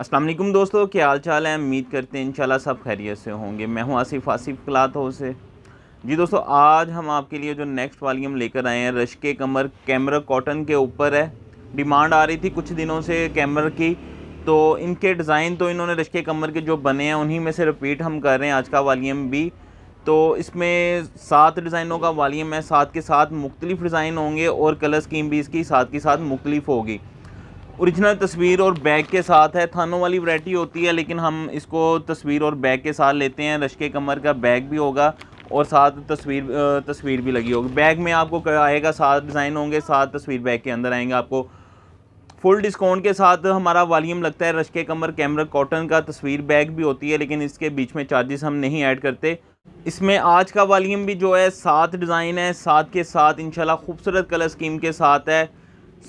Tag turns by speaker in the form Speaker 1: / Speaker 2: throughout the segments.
Speaker 1: असलम दोस्तों क्या हाल चाल है उम्मीद करते हैं इंशाल्लाह सब खैरियत से होंगे मैं हूं आसिफ आसिफ हो से जी दोस्तों आज हम आपके लिए जो नेक्स्ट वाली लेकर आए हैं रश के कमर कैमरा कॉटन के ऊपर है डिमांड आ रही थी कुछ दिनों से कैमर की तो इनके डिज़ाइन तो इन्होंने रश के कमर के जो बने हैं उन्हीं में से रिपीट हम कर रहे हैं आज का वालीम भी तो इसमें सात डिज़ाइनों का वालीम है साथ के साथ मुख्तलिफ डिज़ाइन होंगे और कलर स्कीम भी इसकी साथ के साथ मुख्तलिफ होगी ओरिजिनल तस्वीर और बैग के साथ है थानों वाली वरायटी होती है लेकिन हम इसको तस्वीर और बैग के साथ लेते हैं रश के कमर का बैग भी होगा और साथ तस्वीर तस्वीर भी लगी होगी बैग में आपको आएगा सात डिज़ाइन होंगे सात तस्वीर बैग के अंदर आएंगे आपको फुल डिस्काउंट के साथ हमारा वॉल्यूम लगता है रश के कमर कैमरा कॉटन का तस्वीर बैग भी होती है लेकिन इसके बीच में चार्जेस हम नहीं ऐड करते इसमें आज का वॉल्यूम भी जो है सात डिज़ाइन है सात के साथ इंशाल्लाह खूबसूरत कलर स्कीम के साथ है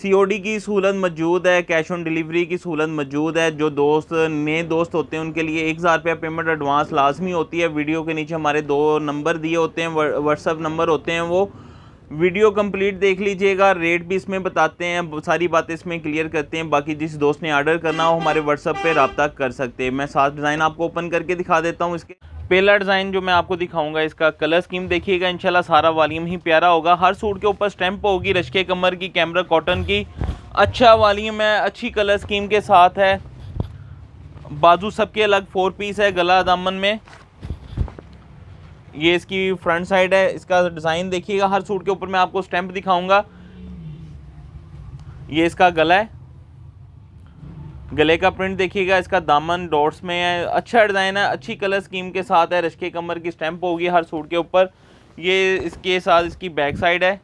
Speaker 1: सीओडी की सहूलत मौजूद है कैश ऑन डिलीवरी की सहूलत मौजूद है जो दोस्त नए दोस्त होते हैं उनके लिए एक हज़ार रुपया पेमेंट एडवांस लाजमी होती है वीडियो के नीचे हमारे दो नंबर दिए होते हैं व्हाट्सअप नंबर होते हैं वो वीडियो कंप्लीट देख लीजिएगा रेट भी इसमें बताते हैं सारी बातें इसमें क्लियर करते हैं बाकी जिस दोस्त ने आर्डर करना हो हमारे व्हाट्सअप पर रबता कर सकते हैं मैं सात डिज़ाइन आपको ओपन करके दिखा देता हूँ इसके पेलर डिज़ाइन जो मैं आपको दिखाऊंगा इसका कलर स्कीम देखिएगा इंशाल्लाह सारा वालीम ही प्यारा होगा हर सूट के ऊपर स्टैंप होगी रशके कमर की कैमरा कॉटन की अच्छा वालीम है अच्छी कलर स्कीम के साथ है बाजू सबके अलग फोर पीस है गला दामन में ये इसकी फ्रंट साइड है इसका डिज़ाइन देखिएगा हर सूट के ऊपर मैं आपको स्टैंप दिखाऊंगा ये इसका गला है गले का प्रिंट देखिएगा इसका दामन डॉट्स में है अच्छा डिज़ाइन है अच्छी कलर स्कीम के साथ है रश्के कमर की स्टैंप होगी हर सूट के ऊपर ये इसके साथ इसकी बैक साइड है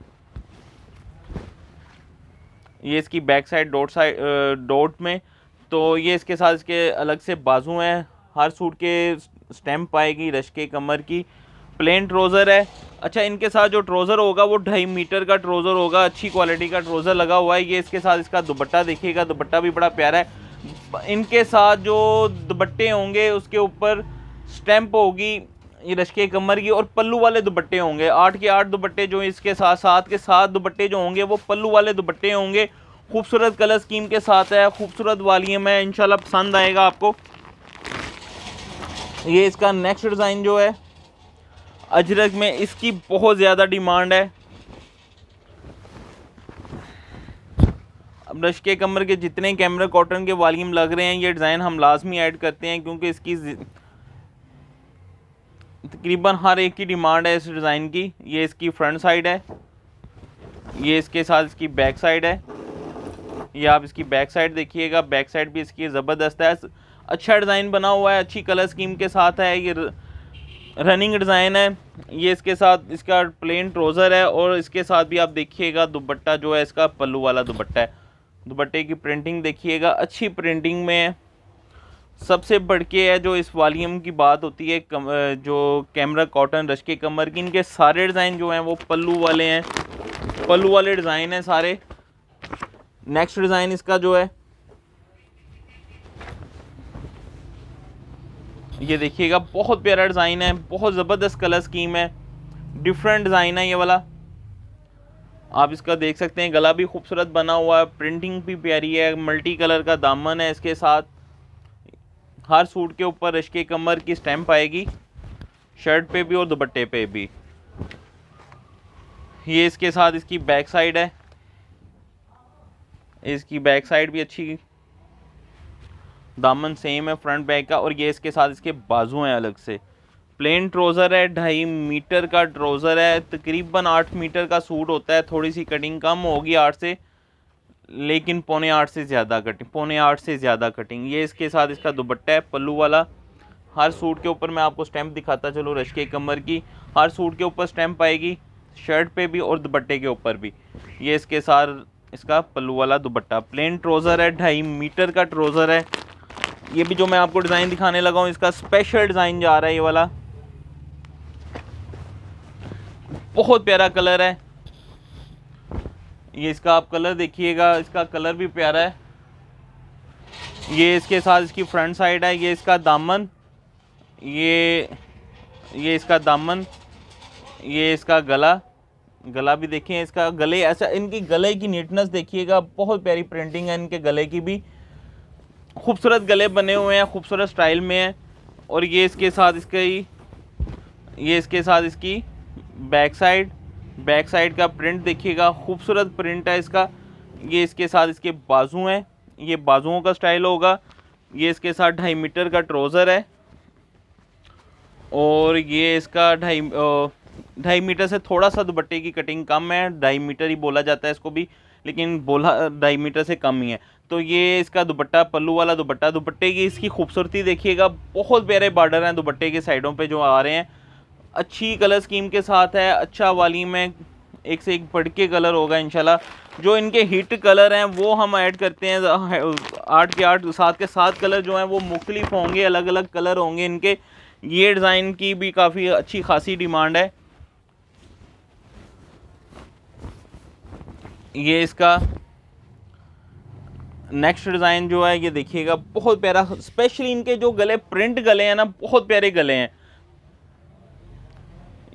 Speaker 1: ये इसकी back side dot side dot में तो ये इसके साथ इसके अलग से बाजू हैं हर सूट के स्टैंप आएगी रश्के कमर की प्लेन ट्रोज़र है अच्छा इनके साथ जो ट्रोज़र होगा वो ढाई मीटर का ट्रोज़र होगा अच्छी क्वालिटी का ट्रोज़र लगा हुआ है ये इसके साथ इसका दुपट्टा देखिएगा दुपट्टा भी बड़ा प्यारा है इनके साथ जो दुपट्टे होंगे उसके ऊपर स्टैंप होगी ये रशके कमर की और पल्लू वाले दुपट्टे होंगे आठ के आठ दुपट्टे जो इसके साथ साथ के साथ दुपट्टे जो होंगे वो पल्लू वाले दुपट्टे होंगे खूबसूरत कलर स्कीम के साथ है खूबसूरत वालीम है इनशाला पसंद आएगा आपको ये इसका नेक्स्ट डिज़ाइन जो है अजरक में इसकी बहुत ज़्यादा डिमांड है ब्रश के कमर के जितने कैमरा कॉटन के वॉल्यूम लग रहे हैं ये डिज़ाइन हम लाजमी ऐड करते हैं क्योंकि इसकी तकरीबन हर एक की डिमांड है इस डिज़ाइन की ये इसकी फ्रंट साइड है ये इसके साथ इसकी बैक साइड है ये आप इसकी बैक साइड देखिएगा बैक साइड भी इसकी ज़बरदस्त है अच्छा डिज़ाइन बना हुआ है अच्छी कलर स्कीम के साथ है ये रनिंग डिज़ाइन है ये इसके साथ इसका प्लेन ट्रोज़र है और इसके साथ भी आप देखिएगा दुपट्टा जो है इसका पल्लू वाला दुपट्टा है दुपट्टे की प्रिंटिंग देखिएगा अच्छी प्रिंटिंग में है सबसे बढ़ के है जो इस वॉलीम की बात होती है कम, जो कैमरा कॉटन रश के कमर की इनके सारे डिज़ाइन जो हैं वो पल्लू वाले हैं पल्लू वाले डिज़ाइन हैं सारे नेक्स्ट डिज़ाइन इसका जो है ये देखिएगा बहुत प्यारा डिज़ाइन है बहुत ज़बरदस्त कलर स्कीम है डिफरेंट डिज़ाइन है ये वाला आप इसका देख सकते हैं गला भी खूबसूरत बना हुआ है प्रिंटिंग भी प्यारी है मल्टी कलर का दामन है इसके साथ हर सूट के ऊपर रश के कमर की स्टैम्प आएगी शर्ट पे भी और दुपट्टे पे भी ये इसके साथ इसकी बैक साइड है इसकी बैक साइड भी अच्छी दामन सेम है फ्रंट बैक का और ये इसके साथ इसके बाजू हैं अलग से प्लेन ट्रोज़र है ढाई मीटर का ट्रोज़र है तकरीबन आठ मीटर का सूट होता है थोड़ी सी कटिंग कम होगी आठ से लेकिन पौने आठ से ज़्यादा कटिंग पौने आठ से ज़्यादा कटिंग ये इसके साथ इसका दुपट्टा है पल्लू वाला हर सूट के ऊपर मैं आपको स्टैम्प दिखाता चलूँ रश के कमर की हर सूट के ऊपर स्टैम्प आएगी शर्ट पे भी और दुपट्टे के ऊपर भी ये इसके साथ इसका पल्लू वाला दुपट्टा प्लेन ट्रोज़र है ढाई मीटर का ट्रोज़र है ये भी जो मैं आपको डिज़ाइन दिखाने लगा हूँ इसका स्पेशल डिज़ाइन जा रहा है ये वाला बहुत प्यारा कलर है ये इसका आप कलर देखिएगा इसका कलर भी प्यारा है ये इसके साथ इसकी फ्रंट साइड है ये इसका दामन ये ये इसका दामन ये इसका गला गला भी देखिए इसका गले ऐसा अच्छा, इनकी गले की नीटनेस देखिएगा बहुत प्यारी प्रिंटिंग है इनके गले की भी खूबसूरत गले बने हुए हैं खूबसूरत स्टाइल में है और ये इसके साथ इसके ये इसके साथ इसकी बैक साइड बैक साइड का प्रिंट देखिएगा खूबसूरत प्रिंट है इसका ये इसके साथ इसके बाजू हैं ये बाजुओं का स्टाइल होगा ये इसके साथ ढाई मीटर का ट्रोज़र है और ये इसका ढाई ढाई मीटर से थोड़ा सा दुपट्टे की कटिंग कम है ढाई मीटर ही बोला जाता है इसको भी लेकिन बोला ढाई मीटर से कम ही है तो ये इसका दुपट्टा पल्लू वाला दुपट्टा दुपट्टे की इसकी खूबसूरती देखिएगा बहुत प्यारे बॉर्डर हैं दुपट्टे के साइडों पे जो आ रहे हैं अच्छी कलर स्कीम के साथ है अच्छा वाली में एक से एक बढ़ के कलर होगा इनशाला जो इनके हिट कलर हैं वो हम ऐड करते हैं आठ के आठ सात के सात कलर जो हैं वो मुख्तलिफ होंगे अलग अलग कलर होंगे इनके ये डिज़ाइन की भी काफ़ी अच्छी खासी डिमांड है ये इसका नेक्स्ट डिज़ाइन जो है ये देखिएगा बहुत प्यारा स्पेशली इनके जो गले प्रिंट गले हैं ना बहुत प्यारे गले हैं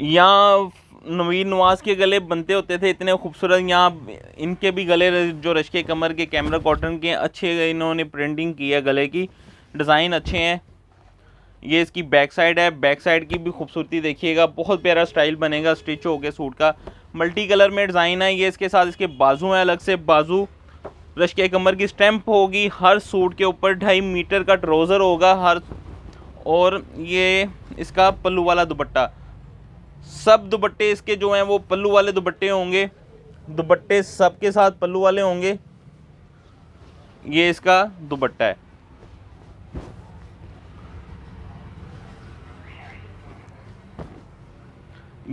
Speaker 1: यहाँ नवीन नवाज़ के गले बनते होते थे इतने खूबसूरत यहाँ इनके भी गले जो रश के कमर के कैमरा कॉटन के अच्छे इन्होंने प्रिंटिंग की है गले की डिज़ाइन अच्छे हैं ये इसकी बैक साइड है बैक साइड की भी खूबसूरती देखिएगा बहुत प्यारा स्टाइल बनेगा स्टिच हो गया सूट का मल्टी कलर में डिज़ाइन है ये इसके साथ इसके बाजू हैं अलग से बाजू रश के कमर की स्टैम्प होगी हर सूट के ऊपर ढाई मीटर का ट्रोज़र होगा हर और ये इसका पल्लू वाला दुपट्टा सब दुपट्टे इसके जो हैं वो पल्लू वाले दुपट्टे होंगे दुपट्टे सबके साथ पल्लू वाले होंगे ये इसका दुपट्टा है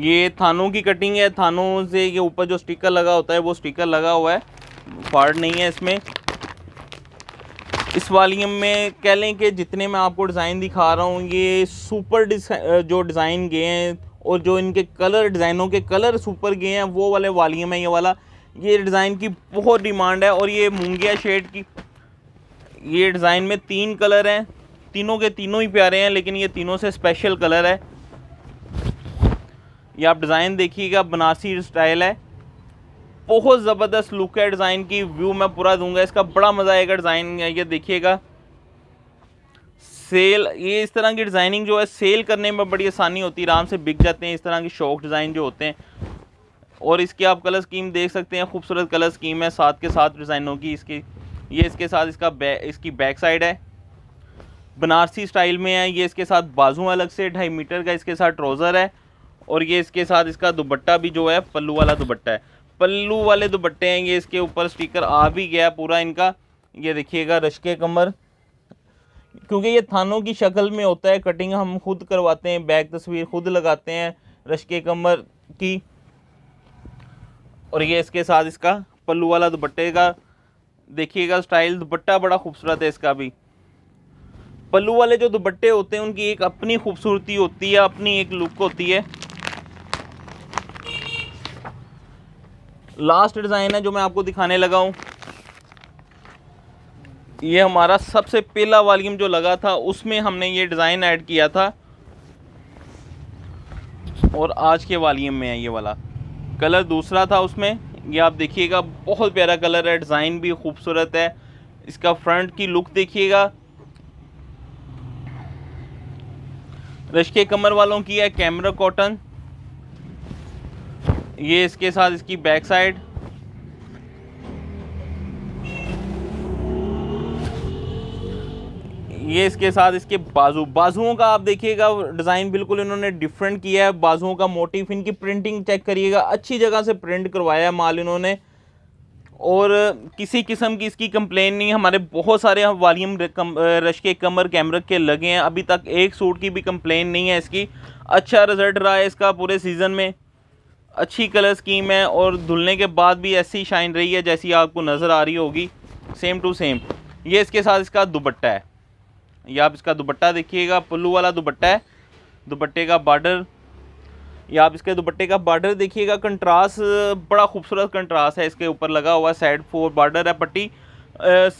Speaker 1: ये थानों की कटिंग है थानों से ये ऊपर जो स्टिकर लगा होता है वो स्टिकर लगा हुआ है फाड़ नहीं है इसमें इस वॉलीम में कह लें कि जितने मैं आपको डिज़ाइन दिखा रहा हूँ ये सुपर डिज़ाइन जो डिज़ाइन गए हैं और जो इनके कलर डिज़ाइनों के कलर सुपर गए हैं वो वाले वालियम है ये वाला ये डिज़ाइन की बहुत डिमांड है और ये मूंगिया शेड की ये डिज़ाइन में तीन कलर हैं तीनों के तीनों ही प्यारे हैं लेकिन ये तीनों से स्पेशल कलर है ये आप डिज़ाइन देखिएगा बनासी स्टाइल है बहुत ज़बरदस्त लुक है डिज़ाइन की व्यू मैं पूरा दूंगा इसका बड़ा मज़ा आएगा डिज़ाइन ये देखिएगा सेल ये इस तरह की डिज़ाइनिंग जो है सेल करने में बड़ी आसानी होती है आराम से बिक जाते हैं इस तरह के शौक डिज़ाइन जो होते हैं और इसके आप कलर स्कीम देख सकते हैं खूबसूरत कलर स्कीम है साथ के साथ डिज़ाइनों की इसकी ये इसके साथ इसका बै, इसकी बैक साइड है बनारसी स्टाइल में है ये इसके साथ बाजू अलग से ढाई मीटर का इसके साथ ट्रोज़र है और ये इसके साथ इसका दुबट्टा भी जो है पल्लू वाला दुबट्टा है पल्लू वाले दुपट्टे हैं ये इसके ऊपर स्टिकर आ भी गया पूरा इनका ये देखिएगा रश के कमर क्योंकि ये थानों की शक्ल में होता है कटिंग हम खुद करवाते हैं बैक तस्वीर खुद लगाते हैं रश के कमर की और ये इसके साथ इसका पल्लू वाला दुपट्टे का देखिएगा स्टाइल दुपट्टा बड़ा खूबसूरत है इसका भी पल्लू वाले जो दुपट्टे होते हैं उनकी एक अपनी खूबसूरती होती है अपनी एक लुक होती है लास्ट डिज़ाइन है जो मैं आपको दिखाने लगा हूँ ये हमारा सबसे पहला वॉल्यूम जो लगा था उसमें हमने ये डिज़ाइन ऐड किया था और आज के वॉल्यूम में है ये वाला कलर दूसरा था उसमें ये आप देखिएगा बहुत प्यारा कलर है डिज़ाइन भी खूबसूरत है इसका फ्रंट की लुक देखिएगा रश के कमर वालों की है कैमरा कॉटन ये इसके साथ इसकी बैक साइड ये इसके साथ इसके बाजू बाजुओं का आप देखिएगा डिज़ाइन बिल्कुल इन्होंने डिफरेंट किया है बाजुओं का मोटिफ इनकी प्रिंटिंग चेक करिएगा अच्छी जगह से प्रिंट करवाया है माल इन्होंने और किसी किस्म की इसकी कंप्लेन नहीं हमारे बहुत सारे वालीम रश के कमर कैमरे के लगे हैं अभी तक एक सूट की भी कंप्लेन नहीं है इसकी अच्छा रिजल्ट रहा है इसका पूरे सीज़न में अच्छी कलर स्कीम है और धुलने के बाद भी ऐसी शाइन रही है जैसी आपको नज़र आ रही होगी सेम टू सेम ये इसके साथ इसका दुपट्टा है ये आप इसका दुपट्टा देखिएगा पल्लू वाला दुपट्टा है दुपट्टे का बॉर्डर ये आप इसके दुपट्टे का बॉर्डर देखिएगा कंट्रास्ट बड़ा खूबसूरत कंट्रास्ट है इसके ऊपर लगा हुआ साइड फोर बॉर्डर है पट्टी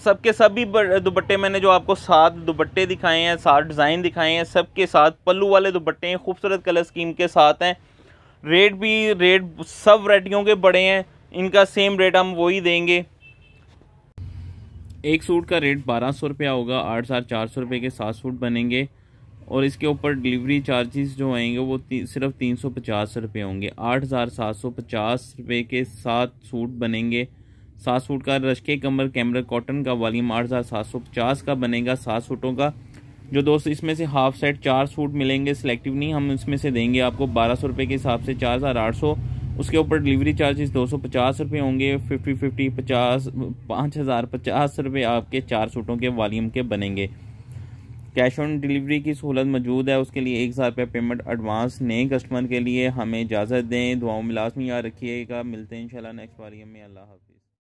Speaker 1: सबके सभी दुपट्टे मैंने जो आपको सात दुपट्टे दिखाए हैं सात डिज़ाइन दिखाए हैं सबके साथ पल्लू वाले दुपट्टे हैं खूबसूरत कलर स्कीम के साथ हैं रेट भी रेट सब वराइटियों के बड़े हैं इनका सेम रेट हम वही देंगे एक सूट का रेट बारह सौ रुपया होगा आठ हज़ार चार सौ रुपये के सात सूट बनेंगे और इसके ऊपर डिलीवरी चार्जेस जो आएंगे वो ती, सिर्फ तीन सौ पचास रुपये होंगे आठ हज़ार सात सौ पचास रुपये के सात सूट बनेंगे सात सूट का रश के कमर कैमरा कॉटन का वॉल्यूम आठ हज़ार सात सौ पचास का बनेगा सात सूटों का जो दोस्त इसमें से हाफ सेट चार सूट मिलेंगे सिलेक्टिव नहीं हम इसमें से देंगे आपको बारह सौ रुपये के हिसाब से चार हज़ार आठ सौ उसके ऊपर डिलीवरी चार्जेस दो सौ पचास रुपये होंगे फिफ्टी फिफ्टी पचास पाँच हज़ार पचास रुपये आपके चार सूटों के वालीम के बनेंगे कैश ऑन डिलीवरी की सहूलत मौजूद है उसके लिए एक हज़ार रुपये पेमेंट एडवांस नए कस्टमर के लिए हमें इजाज़त दें दुआओं में लाजमी याद रखिएगा मिलते हैं इंशाल्लाह नेक्स्ट वाली में अल्लाह हाफि